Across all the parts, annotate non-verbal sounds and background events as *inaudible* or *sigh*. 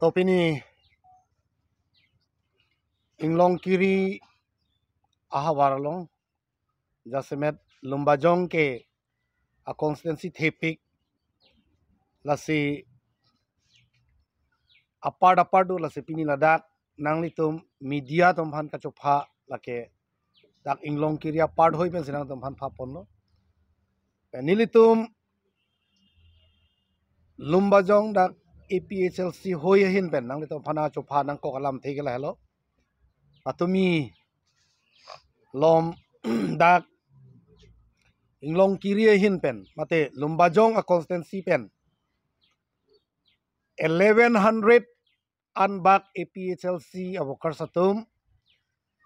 ini inglong kiri aha waralong jasemet lumbajong ke a constancy thepik lasi apart apart lasi pini ladak nangli tum media tum phan kacho pha lake tak inglong kiri apart hoi pen sinang tum phan pha ponno nilitum lumbajong dak APHLC หอยหินเป็นนังเลยตัวพนาจุพานังก็กลัมที่กันแล้วอะตุมีลมดักอิงลงกิริยหินเป็นมาเตลุมบาจงอะคอนสแตนซีเป็น1100 anbak APHLC a b o k a ุ satum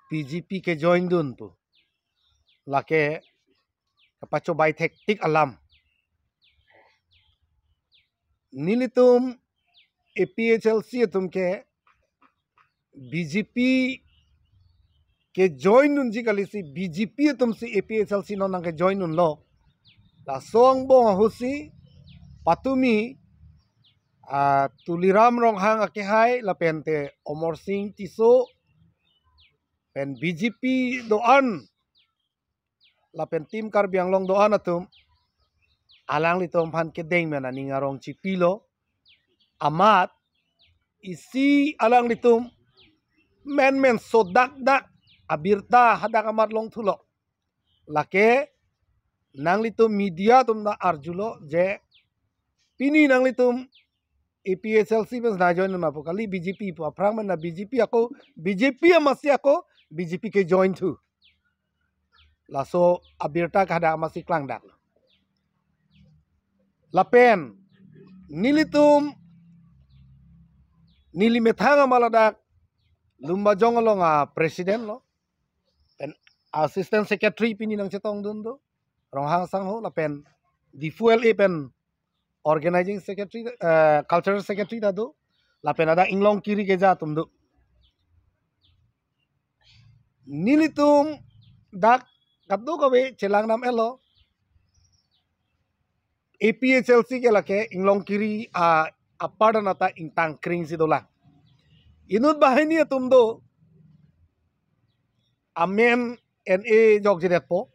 PGP ke j o น n dun tu lake kapacho bai tek tik alam n i l i t u ม APHLC ya, tuh mungkin BJP ke join nunji kali si BJP ya, tuh si APHLC nona ke join nunlo. Tapi song bong aku si patumi uh, tuliram rong hang ake hai la pente Omar Singh Tiso pen BJP doan la pen tim karbiang long doan atau alang itu mungkin ke deng mena ninga rong cipilo amat isi alang litum men men sodak dak abirta hadak amat long tulok lake nang litum media na arjulo je pini nang litum APSLC mas na join ma pokali BJP po aprang man na BJP ako BJP amasi ako BJP ke join tu laso abirta kada amasi klang dak lapen nilitum nili methanga maladak lumba jonglonga presiden lo pen assistant secretary pini nang cetong dundo do hang sang ho la pen di fuel e pen organizing secretary uh, cultural secretary da do la pen ada inglong kiri ke ja tum do nili tum dak kapdo kabe chelang nam elo APHLC ke lake inglong kiri a uh, apadan ta ing tangkring si dolang. Inud bahay niya tumdo. Amen and jog jidet po.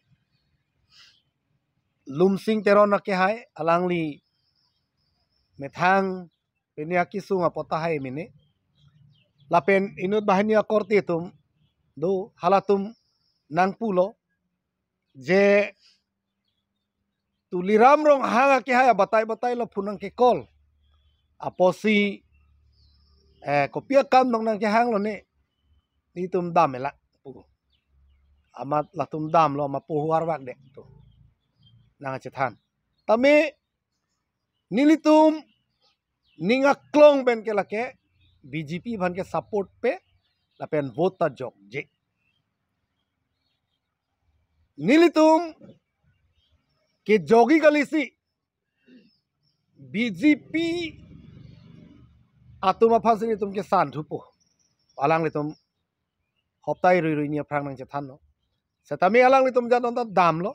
Lumsing teron na kihay alang li methang piniakisu nga potahay mini. Lapen inud bahay niya korte tum do halatum nang pulo je tuliram rong hanga kihay batai batai lo punang kekol. kol aposi eh kopia kam nong nang hang lo ni ni tum dam la pu amat la tum dam lo ma pu war wak de tu nang che than tami nilitum ninga klong ben ke lake BJP भन के सपोर्ट पे लपेन वो तोक जे नीलितुम के जोगी गली सी BJP atuma phasini tumke san thupo alangli tum hoptai rui rui nia phrang nang chethan no setami alangli tum jan onta dam lo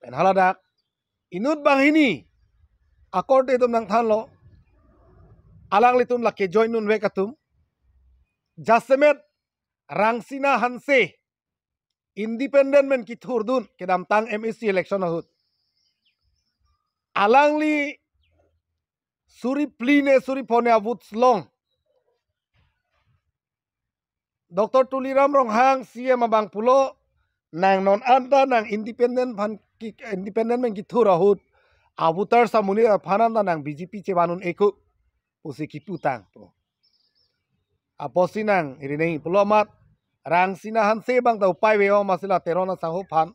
pen haladak inut bangini akorte tum nang than lo alangli tum lakke join nun weka tum jasemet rangsina hanse independent men ki thurdun kedam tang msc election ahut alangli suri pline suri pone avut slong. Dr. Tuliram Ronghang, CM Abang Pulo, nang non anda nang independent pan independent men gitu rahut. Avutar samuni eh, pananda nang BJP cebanun eku usi kiputang. Aposi nang irinei pulo mat. Rang sinahan bang tau pai weo masila terona sanghupan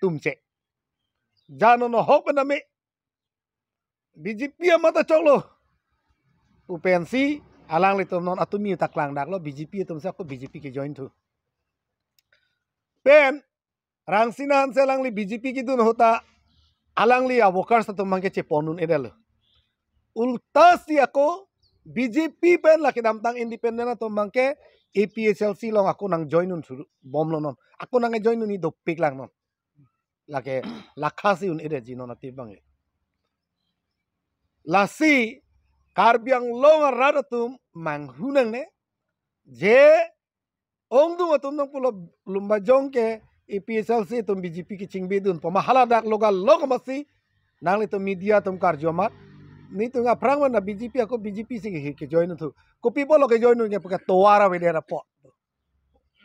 tumce. Jano no hope namik BGP mata cok lo upensi alang le tom non atumi lang dak lo BGP tom sako biji BGP ke join tu. pen rang sinan an alang li BGP ki tun hota alang li avokar sa tom mangke che ponun edal ultas si ako pia pen laki dam tang independen atau mangke APSLC long aku nang join nun suru bom lo non aku nang e join nun i pik lang non laki *clears throat* lakasi un ide jino nati bang e lasi karbiang longa tum manghunang ne je ongdung atumdung pulo lumba jongke si tum BJP ki cingbidun pemahala dak loga log masi nang itu media tum mat ni tu nga prang na BJP aku BJP si ke join tu ko lo ke join nge toara towara wedera po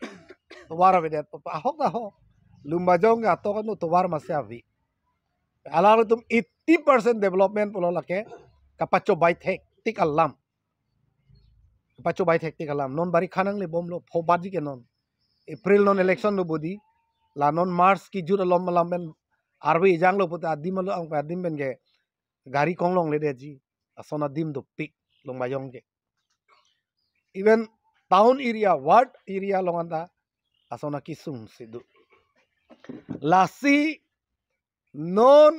*coughs* towara wedera po ahok ahok ho lumba jongga to kan towar masi avi Alam itong 80% development po lalaki kapatyo by hektik alam. Kapatyo by hektik alam. Non bari khanang le bom lo phobadi ke non. April non election lo bodi. La non March ki jur alam malam ben arbe ijang lo puta adim lo ang adim ben ge gari kong long le de ji. Asona dim do pik long bayong ge. Even town area, ward area long anda asona kisung sidu. Lasi non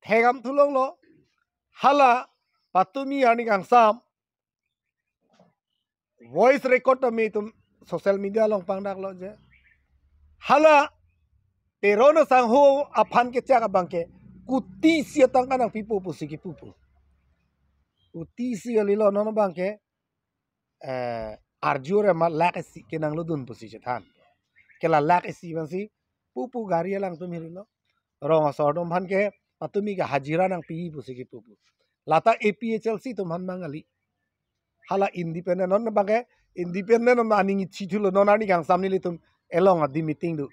thegam tulong lo hala patumi ani gangsam voice record mi tum social media long pang dak lo je hala terono sang ho apan ke tiak bangke kuti sia tang kanang pipu pusi ki pupu kuti sia lilo nono bangke eh arjure ma lak e si kenang lo dun pusi je than kela lak e si bansi pupu gari e lang tum hirilo rong asor dong pan ke patumi ke hajira nang pi pusi ki pupu lata aphl si tum han mangali hala independent on independen non on ani ngi lo non ani kang samni li elong adi meeting du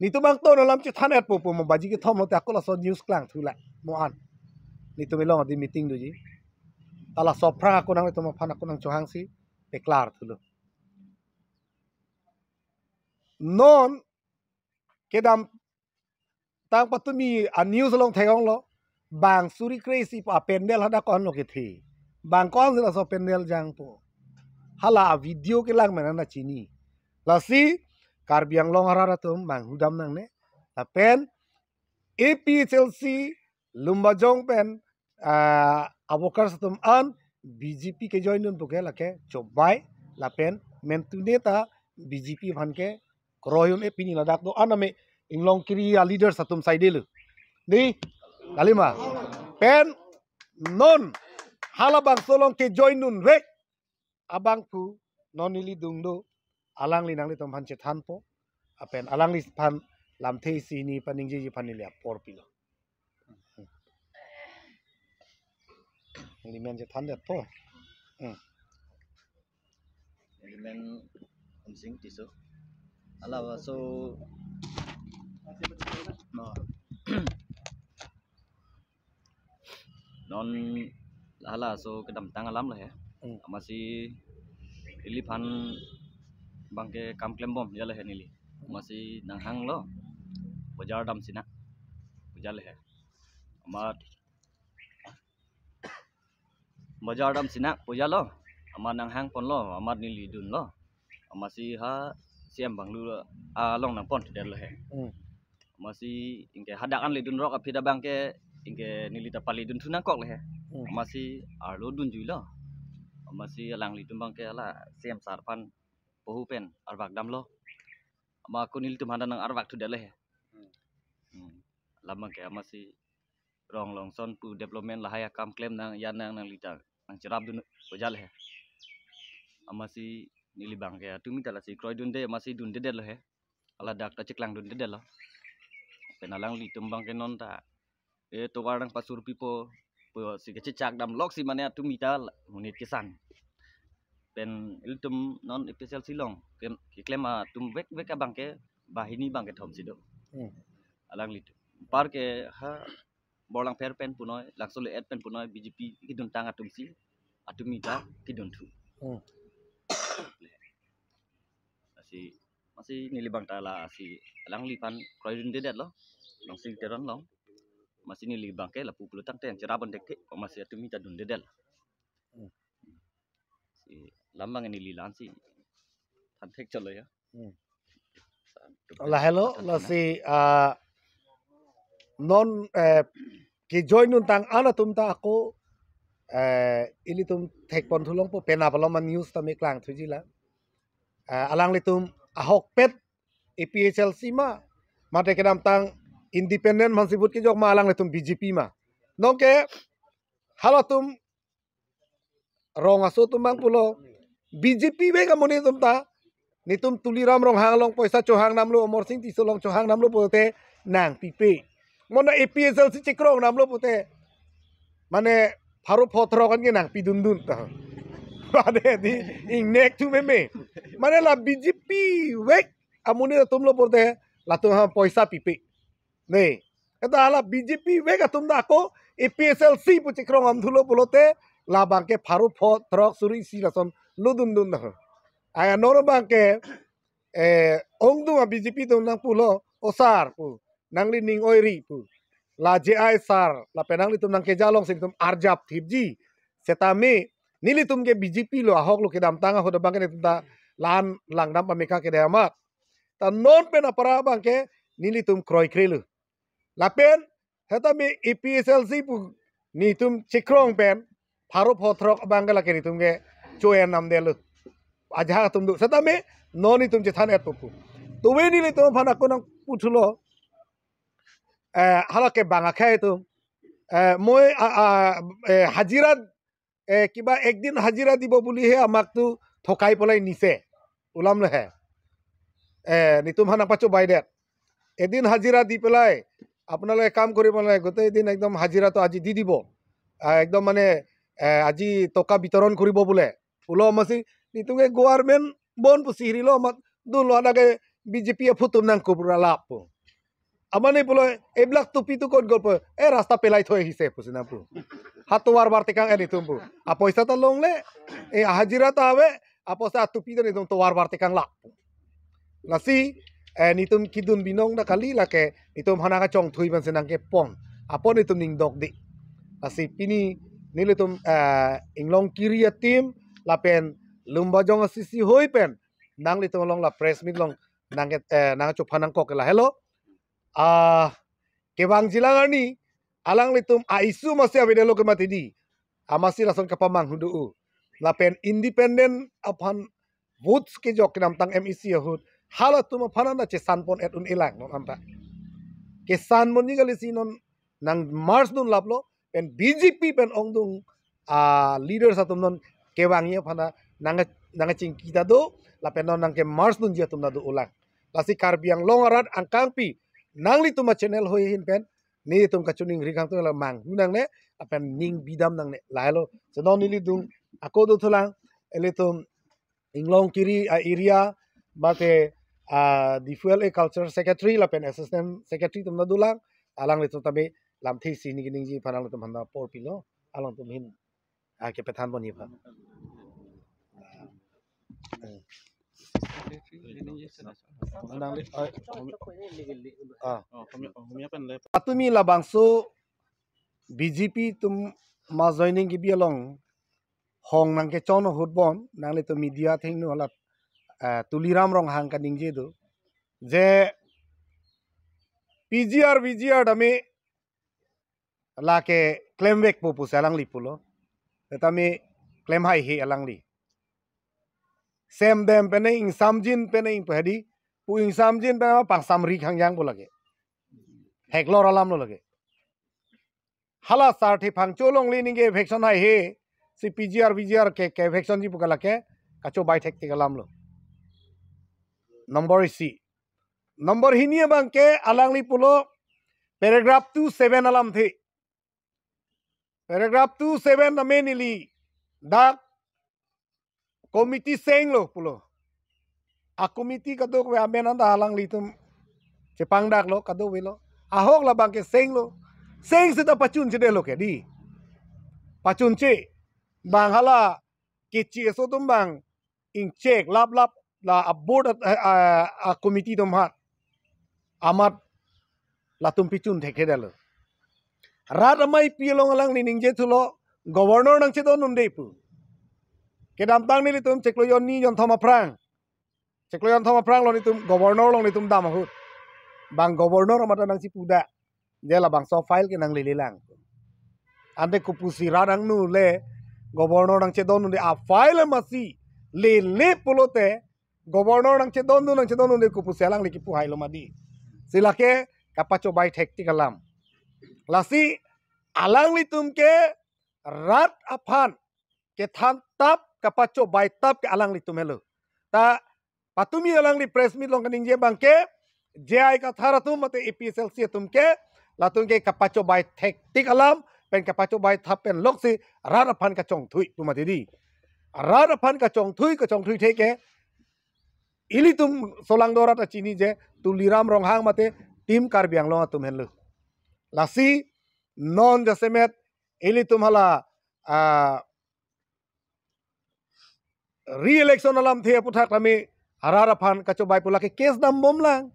nitu bang to nolam chi thanet pupu mo baji ki thom lo ta so news klang thula mo an nitu elong adi meeting du ji tala sopra aku nang mau pan aku nang chohang si peklar lo. non kedam ตั้งปัตตุมีอันนิวสลองไทยองลอบางสุริเกรซีปะเป็นเดลฮัดก้อนโลกเทบางก้อนสิลาสเป็นเดลจังปอฮาลาวิดีโอเกลังมันนะชินีลาซีคาร์บียงลองฮาราตุมบางหูดำนังเนลาเป็นเอพีเชลซีลุมบาจงเป็นอาบกรสตุมอันบีจีพีเคจอยนุนตุเกลักเกจบไว้ลาเป็นเมนตุเนตาบีจีพีพันเกรอยนเอพินีลาดักโดอันนั้น inglong kiri ya leader satu side dulu, ni kalima pen non halabang solong ke join nun re abang non nonili dungdo alang linang li tom han po apen ah, alang li pan lam thei si ni paning ji panili panile por pilo li men chethan de po hmm. li men sing tiso ala so non lala so kedamtang alam lah ya hmm. masih ilipan bangke kam klembom ya lah nili masih nanghang lo bajar dam sina bajar lah amar bajar dam sina puja lo amar nanghang pon lo amar nili dun lo masih ha siam banglu a long nang pon der lah hmm. masih ingke hadakan lidun rok apida bangke ingke nilita dun tunang kok leh hmm. masih arlo dun juila masih alang lidun bangke ala sem sarpan pohu pen arbak dam lo ma aku nilitum handa nang arbak tu daleh hmm. hmm. lama ke masih rong long son pu development lahaya kam klaim nang yanang nang nang lita nang cerap dun bojal leh masih nili bangke tu mi si kroy dun de masih dun de de leh ala dak ta ceklang dun de de lo Penalang tumbang ke ta e eh, to warang pasur pipo po si cecak dam lok si mane tu mital munit kesan pen iltum non episel silong ken kiklema tum wek wek abang ke bahini bang ke thom sido hmm. alangli par ke ha bolang per pen punoy langsole et pen punoy bjp kidun tanga tumsi mita kidun thu hmm. si masih bang tala si lang lipan kroidun dedet lo lang sing teron long masih bang ke lapu puluh tang teng cerabon dek dek masih ada minta dun dedet hmm. si lambang ini lilan si teh cello ya hmm. oh, lah hello lah si ah, non eh, ki join nun tang ana tum ta aku eh, ini tum tek pon thulong po pena paloma news ta mi klang thujila eh, alang li ahok pet APHLC ma mate kedam tang independent mansibut ki jok ma alang letum BJP ma nongke halo tum rong aso tum bang pulo BJP be kamuni tum ta nitum tuliram rong hang long poisa chohang namlo omor sing tiso long chohang namlo pote nang pipe mona APHLC chikrong namlo pote mane faru photrong kan ge nang pidundun ta di ing nek tu meme mana ah, la BJP wek amune da tumlo porte la tu ha poisa pipi ne eta ala BJP wek atum ah, da ko EPSLC pu cikrong am dulo bolote la bangke faru pho trok suri si lason ludun dun aya ah, noro bangke eh ong du ma BJP nang pulo osar oh, pu nang li ning oiri pu la JI sar la penang li tum nang ke jalong sing tum arjap tipji setami นี่ลิตุมเกบีจีพีลูอาฮอกลูกเดามตั้งหัวดับบังเกนี่ตาลานลังดับอเมริกาเกเดามาตานอนเป็นอัปราบังเกนี่ลิตุมครอยครีลูลาเป็นเฮต้ามีอีพีเอสเอลซีปุนี่ตุมชิครองเป็นพารุพอทรอกบังเกลักเกนี่ตุมเกชอวยนัมเดลูอาจารย์ตุมดูเฮต้ามีนอนนี่ตุมจะทานเอตุปุตัวเวนี่ลิตุมพานักคนนังพูดชโลเอ่อฮัลโหลเก็บบังอาเขยตุมเอ่อมวยอ่าฮัจิรัต কিবা একদিন হাজিৰা দিব বুলিহে আমাকতো ঠকাই পেলাই নিছে ওলাম নহে নিতুমা নাপাছোঁ বাইদেউ এদিন হাজিৰা দি পেলাই আপোনালোকে কাম কৰিব লাগে গোটেই দিন একদম হাজিৰাটো আজি দি দিব একদম মানে আজি টকা বিতৰণ কৰিব বোলে ওলম আছিল নিতুমে গভৰ্ণমেণ্ট বন পুচি হিৰিলেও আমাক দু লাগে বি জে পিয়ে ফুটুম নাং কুবুৰা লাভ পো আমাৰ নে বোলে এইবিলাক টুপিটো ক'ত গ'ল এই ৰাস্তা পেলাই থৈ আহিছে পুচি নাপু war war tekang eni tumbu isa ta long le e hajira ta sa atu atupi ni tumbu war war tekang la nasi eh nitum kidun binong na kali la ke nitum hana ka chong thui ban senang ke pon apo nitum ning dok di nasi pini nile tum eh inglong kiriya tim lapen lumba jong sisi hoi pen nang le tum long la press long nang eh nang chup hanang ko ke la hello ah kebang jilangarni Alang litum aisu masih avedelo kemati di. Amasi kapa kapamang hudu. u. Lapen independent apan woods ke jok kenam tang MEC ya, hud. Halatum tuma pananda che sanpon et un ilang non amta. Ke sanpon ni gali non nang mars dun laplo pen BGP pen dung a leader tum non wangi apana ya nang nang ching kita do lapen non nang ke mars dun jia tum na do ulang. Lasi karbiang longarat Nang litum a channel hoi hin pen ni tong ka chuning ri khang tong la mang nang ne apan ning bidam nang ne lailo so no nili dung ako do thulang ele to inglong kiri a area mate a di fuel e culture secretary la pen assistant secretary tumna dulang alang le to tabe lam thei si ni ning ji phanang tum handa por pilo alang tum hin a ke pethan boni pha atumi labangso BJP tum ma joining gi bialong hong nang ke chon hutbon nangle to media thing no hala ah, tuliram rong hang ka ning je do je PGR VGR dame la claim back po pu pulo claim hai hi alangli. li Semdem pene ingsamjin pene inghadi pu ingsamjin pene pasamri khangjang bolage. Heklor alam lo lage. Hala sarthi phang cholong li ninge vection hai he si PGR VGR ke ke vection ji pukala ke kacho bai thek ti kalam lo. Number is C. Number hinie bang ke alangli pulo paragraph 27 alam the. Paragraph 27 ameni li dak komiti seng lo pulo a ah, komiti kado we amena da halang litum chepang dak lo kado we lo ahok la bang ke seng lo seng se da pachun che de lo ke di pachun che bang hala ke chi so tum bang in check lap lap la a board eh, eh, a committee tum hat amat la tum pichun thekhe dal rat amai pilong lang ni ningje thulo governor nang che do nun deipu kedam tang ni litum ceklo yon ni yon thoma prang ceklo yon thoma prang loni tum governor loni tum damahut bang governor mata nang si puda jela bang so file ke nang lililang ande kupusi radang nu le governor nang cedon nu de a file masi le le pulote governor nang cedon nu nang cedon nu de kupusi alang liki pu hailo madi silake kapacho bai thekti kalam lasi alang litum ke rat afan ke thang ตับกับปัจจุบันตับกับอลังลิตุเมลุตาปัตุมีอลังลิเพรสมีลงกันอิงเจบังเกเจไอกคาธาระตุมัตเอพีเซลซีตุมเกล้วตุงเกกับปัจจุบันเทคติกอลัมเป็นกับปัจจุบันทับเป็นลกซีรารพันกับจงถุยตุมาดีดีรารพันกับจงถุยกับจงถุยเทกเกอิลิตุมสโซลังดอราตาจีนีเจตุลีรามรองหางมัตเอทีมคาร์บียงลองตุมเฮลุลาซีนอนจะเซเมตอิลิทุมฮัลลา re-election alam thea puthak lami harara phan kacho bai pula ke case dam bom lang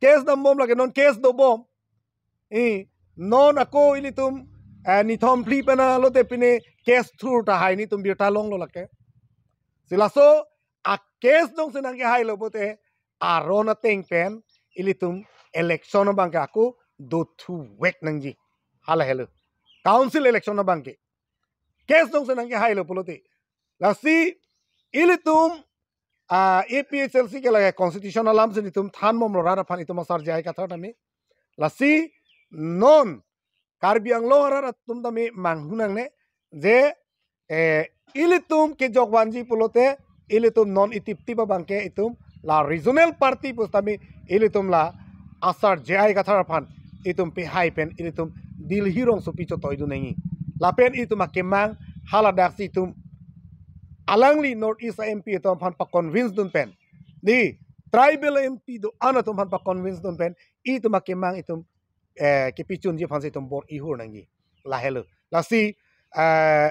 case dam bom lagi non case do bom i non ako ili tum ni thom pli pena lo te pine case through ta hai ni tum bi ta long lo lake sila so a case dong sinang ke hai lo bote a rona teng pen ili tum election bang ka ko do thu wek nang ji hala hello council election bang ke case dong sinang ke hai lo pulote lassi ইলি তুম A P H L চি কে লাগে কনষ্টিটিউশ্যন আলাম যদি তুম থান মম ৰৰা ৰাফানি তোমাৰ চাৰ জীয়াই কাঠত আমি লাচি নন কাৰ্বি আংলো হৰা তুম আমি মাংহু নাংনে যে ইলি তুম কে জগবানজি পুলতে ইলি তুম নন ইতিপ্তি বা বাংকে ইতুম লা ৰিজনেল পাৰ্টি পুষ্ট আমি ইলি তুম লা আচাৰ জীয়াই কাঠ ৰাফান ইতুম পে হাই পেন ইলি তুম দিলহি ৰং চুপি চতই দু নেঙি লাপেন ই তোমাক কেমাং হালা ডাকচি তুম alangli north east mp to phan pa convince dun pen di tribal mp do ana to phan pa convince dun pen i to make mang i eh ke pichun je phan se to bor i hur nangi la hello la eh,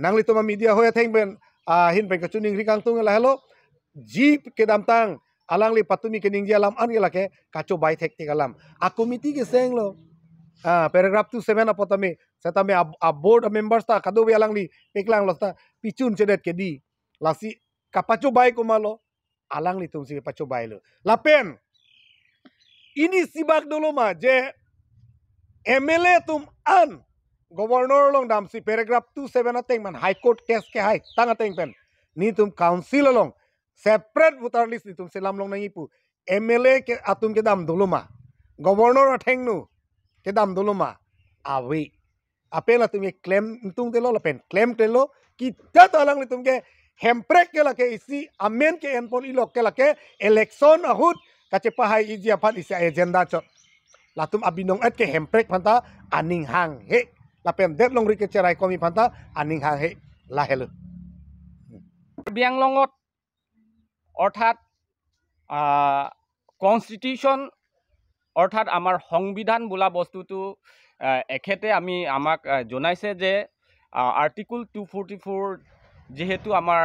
nangli to media hoya theng ben ah, hin pe ka chuning rikang tung e la hello jeep ke damtang alangli patumi ke ningji alam an ge la ke kacho bai thek te alam a committee ke seng lo paragraph 27 apotame satame ab, ab board members ta kado we alangli eklang losta pichun chedet ke di lasi kapacho bai komalo alangli tumsi kapacu bai lo lapen ini sibak dulu ma je MLA tum an governor long damsi paragraph 27 ateng man high court case ke hai tang ateng pen ni tum council long separate voter list ni tum selam long nangipu MLA ke atum ke dam dulu ma governor atheng nu kedam dulu ma awi apela tumhe claim tum delo la pen claim delo ki ta talang tumke hemprek ke lake isi amen ke enpon ilok ke lake election ahut kache pahai iji apan isi agenda chot latum abinong et ke hemprek panta aning hang he lapen det long rike cerai komi panta aning hang he lahelu বিয়াংলঙত অৰ্থাৎ কনষ্টিটিউশ্যন অৰ্থাৎ আমাৰ সংবিধান বোলা বস্তুটো এখেতে আমি আমাক জনাইছে যে আৰ্টিকুল টু ফৰ্টি ফ'ৰ যিহেতু আমাৰ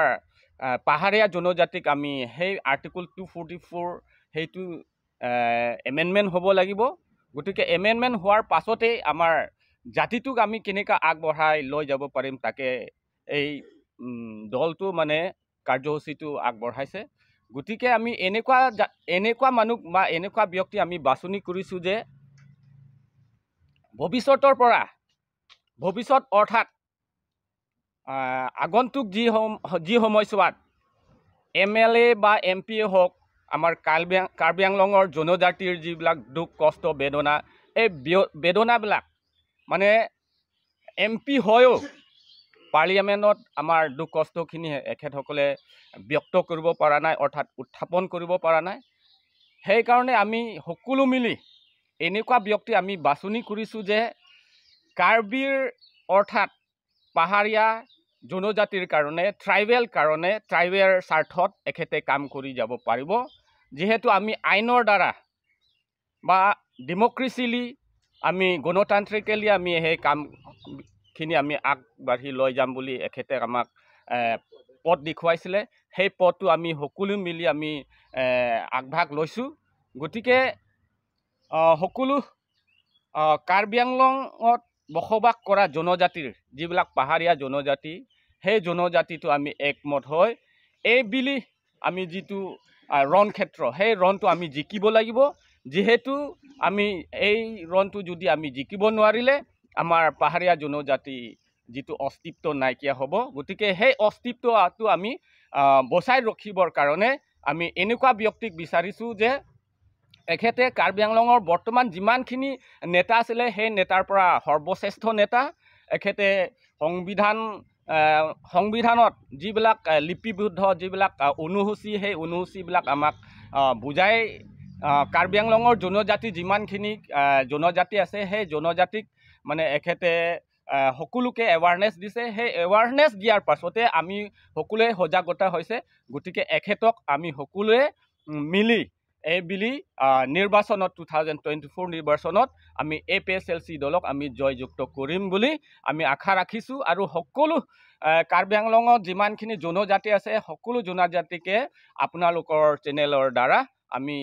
পাহাৰীয়া জনজাতিক আমি সেই আৰ্টিকুল টু ফৰ্টি ফ'ৰ সেইটো এমেণ্ডমেণ্ট হ'ব লাগিব গতিকে এমেণ্ডমেণ্ট হোৱাৰ পাছতেই আমাৰ জাতিটোক আমি কেনেকৈ আগবঢ়াই লৈ যাব পাৰিম তাকে এই দলটো মানে কাৰ্যসূচীটো আগবঢ়াইছে গতিকে আমি এনেকুৱা এনেকুৱা মানুহ বা এনেকুৱা ব্যক্তি আমি বাছনি কৰিছোঁ যে ভৱিষ্যতৰ পৰা ভৱিষ্যত অৰ্থাৎ আগন্তুক যি যি সময়ছোৱাত এম এল এ বা এম পি এ হওক আমাৰ কাৰ্বি কাৰ্বি আংলঙৰ জনজাতিৰ যিবিলাক দুখ কষ্ট বেদনা এই বেদনাবিলাক মানে এম পি হয়ো পাৰ্লিয়ামেণ্টত আমাৰ দুখ কষ্টখিনি এখেতসকলে ব্যক্ত কৰিব পৰা নাই অৰ্থাৎ উত্থাপন কৰিব পৰা নাই সেইকাৰণে আমি সকলো মিলি এনেকুৱা ব্যক্তি আমি বাছনি কৰিছোঁ যে কাৰ্বিৰ অৰ্থাৎ পাহাৰীয়া জনজাতিৰ কাৰণে ট্ৰাইবেল কাৰণে ট্ৰাইবেলৰ স্বাৰ্থত এখেতে কাম কৰি যাব পাৰিব যিহেতু আমি আইনৰ দ্বাৰা বা ডেম'ক্ৰেচিলি আমি গণতান্ত্ৰিকেলি আমি সেই কাম খিনি আমি আগবাঢ়ি লৈ যাম বুলি এখেতে আমাক পথ দেখুৱাইছিলে সেই পথটো আমি সকলো মিলি আমি আগভাগ লৈছোঁ গতিকে সকলো কাৰ্বি আংলঙত বসবাস কৰা জনজাতিৰ যিবিলাক পাহাৰীয়া জনজাতি সেই জনজাতিটো আমি একমত হৈ এই বুলি আমি যিটো ৰণ ক্ষেত্ৰ সেই ৰণটো আমি জিকিব লাগিব যিহেতু আমি এই ৰণটো যদি আমি জিকিব নোৱাৰিলে আমাৰ পাহাৰীয়া জনজাতি যিটো অস্তিত্ব নাইকিয়া হ'ব গতিকে সেই অস্তিত্বটো আমি বচাই ৰখিবৰ কাৰণে আমি এনেকুৱা ব্যক্তিক বিচাৰিছোঁ যে এখেতে কাৰ্বি আংলঙৰ বৰ্তমান যিমানখিনি নেতা আছিলে সেই নেতাৰ পৰা সৰ্বশ্ৰেষ্ঠ নেতা এখেতে সংবিধান সংবিধানত যিবিলাক লিপিবদ্ধ যিবিলাক অনুসূচী সেই অনুসূচীবিলাক আমাক বুজাই কাৰ্বি আংলঙৰ জনজাতি যিমানখিনি জনজাতি আছে সেই জনজাতিক মানে এখেতে সকলোকে এৱাৰনেছ দিছে সেই এৱাৰনেছ দিয়াৰ পাছতে আমি সকলোৱে সজাগতা হৈছে গতিকে এখেতক আমি সকলোৱে মিলি এই বুলি নিৰ্বাচনত টু থাউজেণ্ড টুৱেণ্টি ফ'ৰ নিৰ্বাচনত আমি এ পি এছ এল চি দলক আমি জয়যুক্ত কৰিম বুলি আমি আশা ৰাখিছোঁ আৰু সকলো কাৰ্বি আংলঙত যিমানখিনি জনজাতি আছে সকলো জনজাতিকে আপোনালোকৰ চেনেলৰ দ্বাৰা আমি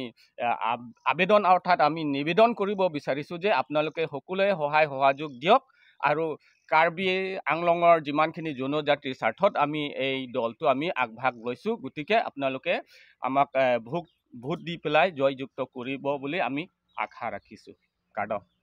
আবেদন অৰ্থাৎ আমি নিবেদন কৰব বিচাৰিছোঁ যে আপনাদেৰ সকলে সহায় সহযোগ দিয়ক আৰু কার্বি আংলঙর যিমানখিনি জনজাতির স্বার্থত আমি এই দলটো আমি আগভাগ লৈছোঁ গতি আপনাদের আমাক ভোট ভোট দি পেলায় জয়যুক্ত করব বলে আমি আশা রাখিছোঁ কাৰ্ড